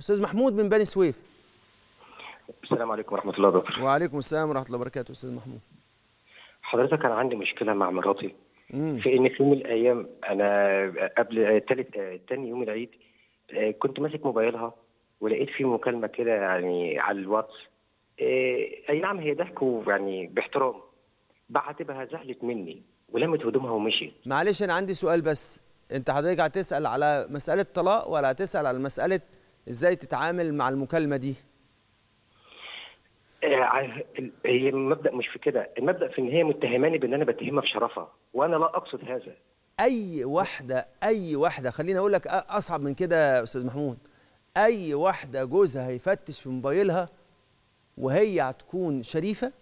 استاذ محمود من بني سويف السلام عليكم ورحمه الله وبركاته وعليكم السلام ورحمه الله وبركاته استاذ محمود حضرتك انا عندي مشكله مع مراتي في ان في يوم من الايام انا قبل ثالث تاني يوم العيد آه، كنت ماسك موبايلها ولقيت في مكالمه كده يعني على الواتس آه، اي نعم هي ضحك ويعني باحترام بعتبها زعلت مني ولمت هدومها ومشيت معلش انا عندي سؤال بس انت حضرتك هتسال على مساله طلاق ولا هتسال على مساله ازاي تتعامل مع المكالمه دي آه، هي المبدا مش في كده المبدا في ان هي متهماني بان انا بتهمها في شرفها وانا لا اقصد هذا اي واحده اي واحده خليني اقول لك اصعب من كده يا استاذ محمود اي واحده جوزها هيفتش في موبايلها وهي هتكون شريفه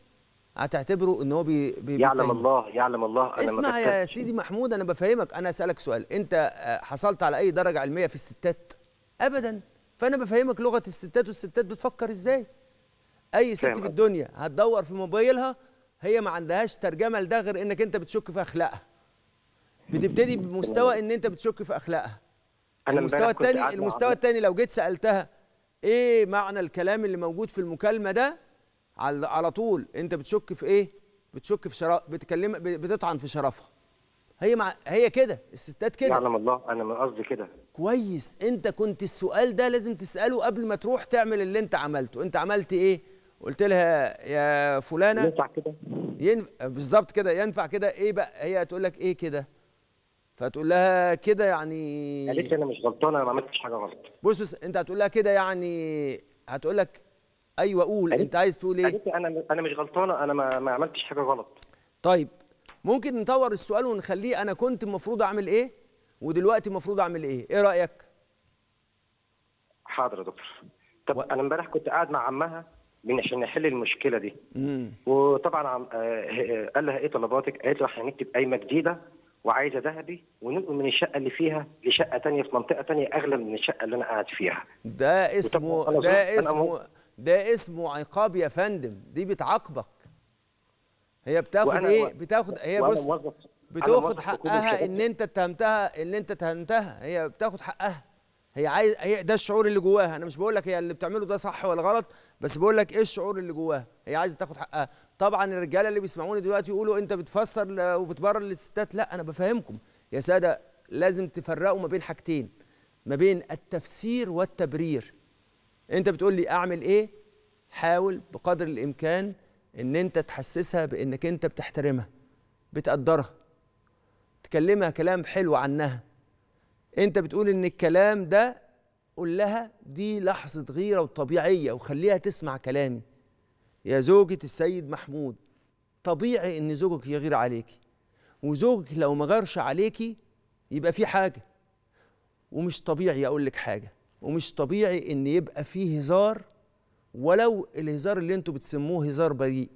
هتعتبره ان هو بي بي يعلم الله يعلم الله انا اسمع يا سيدي محمود انا بفهمك انا اسالك سؤال انت آه، حصلت على اي درجه علميه في الستات ابدا فانا بفهمك لغه الستات والستات بتفكر ازاي اي ست في الدنيا هتدور في موبايلها هي ما عندهاش ترجمه لده غير انك انت بتشك في اخلاقها بتبتدي بمستوى ان انت بتشك في اخلاقها أنا المستوى الثاني المستوى الثاني لو جيت سالتها ايه معنى الكلام اللي موجود في المكالمه ده على على طول انت بتشك في ايه بتشك في شرف بتكلم بتطعن في شرفها هي مع هي كده الستات كده يعلم الله انا من قصدي كده كويس انت كنت السؤال ده لازم تساله قبل ما تروح تعمل اللي انت عملته انت عملت ايه قلت لها يا فلانه ينفع كده ينف... بالظبط كده ينفع كده ايه بقى هي هتقول لك ايه كده فتقول لها كده يعني قالت انا مش غلطانه انا ما عملتش حاجه غلط بص بص انت هتقول لها كده يعني هتقول لك ايوه قول انت عايز تقول ايه قالت انا انا مش غلطانه انا ما, ما عملتش حاجه غلط طيب ممكن نطور السؤال ونخليه انا كنت المفروض اعمل ايه ودلوقتي المفروض اعمل ايه ايه رايك حاضر يا دكتور طب و... انا امبارح كنت قاعد مع عمها من عشان نحل المشكله دي مم. وطبعا عم... آه... آه، قال لها ايه طلباتك قالت له احنا هنكتب قايمه جديده وعايزه ذهبي وننقل من الشقه اللي فيها لشقه ثانيه في منطقه ثانيه اغلى من الشقه اللي انا قاعد فيها ده اسمه ده اسمه ده اسمه عقاب يا فندم دي بتعاقبك هي بتاخد ايه بتاخد هي بص بتاخد حقها ان انت اتهمتها ان انت اتهمتها هي بتاخد حقها هي عايز هي ده الشعور اللي جواها انا مش بقول لك هي اللي بتعمله ده صح ولا غلط بس بقول لك ايه الشعور اللي جواها هي عايزه تاخد حقها طبعا الرجاله اللي بيسمعوني دلوقتي يقولوا انت بتفسر وبتبرر للستات لا انا بفهمكم يا ساده لازم تفرقوا ما بين حاجتين ما بين التفسير والتبرير انت بتقول لي اعمل ايه حاول بقدر الامكان ان انت تحسسها بانك انت بتحترمها بتقدرها تكلمها كلام حلو عنها انت بتقول ان الكلام ده قول لها دي لحظه غيره وطبيعيه وخليها تسمع كلامي يا زوجة السيد محمود طبيعي ان زوجك يغير عليكي وزوجك لو ما غيرش عليكي يبقى في حاجه ومش طبيعي اقول لك حاجه ومش طبيعي ان يبقى فيه هزار ولو الهزار اللي انتوا بتسموه هزار بريء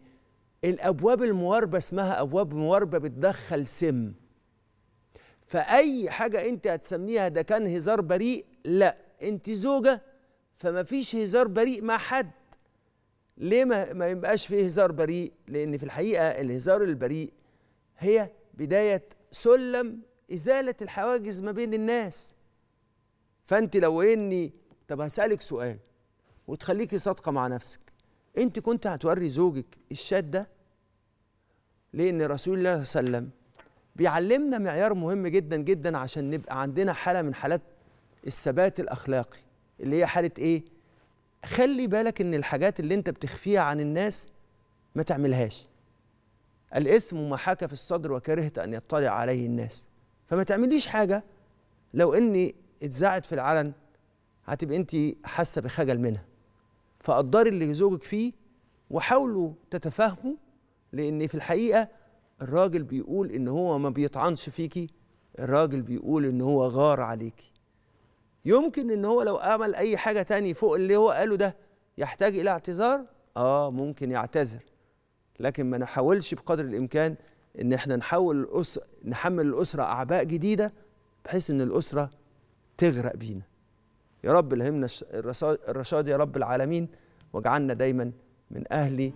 الابواب المواربه اسمها ابواب مواربه بتدخل سم فاي حاجه انت هتسميها ده كان هزار بريء لا انت زوجه فما فيش هزار بريء مع حد ليه ما, يبقاش فيه هزار بريء لان في الحقيقه الهزار البريء هي بدايه سلم ازاله الحواجز ما بين الناس فانت لو اني طب هسالك سؤال وتخليكي صادقه مع نفسك انت كنت هتوري زوجك الشات ده لان رسول الله صلى الله عليه وسلم بيعلمنا معيار مهم جدا جدا عشان نبقى عندنا حاله من حالات الثبات الاخلاقي اللي هي حاله ايه خلي بالك ان الحاجات اللي انت بتخفيها عن الناس ما تعملهاش الاثم ما حكى في الصدر وكرهت ان يطلع عليه الناس فما تعمليش حاجه لو اني اتذاعت في العلن هتبقى انت حاسه بخجل منها فقدري اللي زوجك فيه وحاولوا تتفاهموا لان في الحقيقه الراجل بيقول ان هو ما بيطعنش فيكي الراجل بيقول ان هو غار عليكي يمكن ان هو لو عمل اي حاجه تاني فوق اللي هو قاله ده يحتاج الى اعتذار اه ممكن يعتذر لكن ما نحاولش بقدر الامكان ان احنا نحول الأسرة نحمل الاسره اعباء جديده بحيث ان الاسره تغرق بينا يا رب الهمنا الرشاد يا رب العالمين واجعلنا دايما من أهل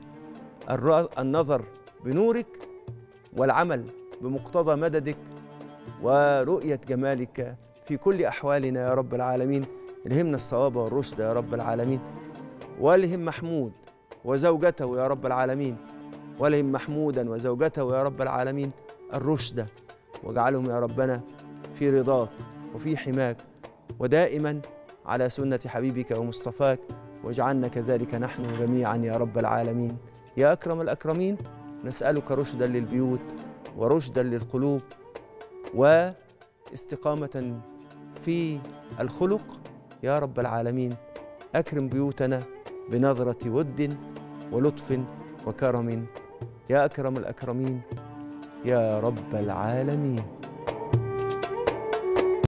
النظر بنورك والعمل بمقتضى مددك ورؤية جمالك في كل أحوالنا يا رب العالمين الهمنا الصواب والرشد يا رب العالمين والهم محمود وزوجته يا رب العالمين والهم محمودا وزوجته يا رب العالمين الرشد واجعلهم يا ربنا في رضاك وفي حماك ودائما على سنة حبيبك ومصطفاك واجعلنا كذلك نحن جميعا يا رب العالمين يا أكرم الأكرمين نسألك رشدا للبيوت ورشدا للقلوب واستقامة في الخلق يا رب العالمين أكرم بيوتنا بنظرة ود ولطف وكرم يا أكرم الأكرمين يا رب العالمين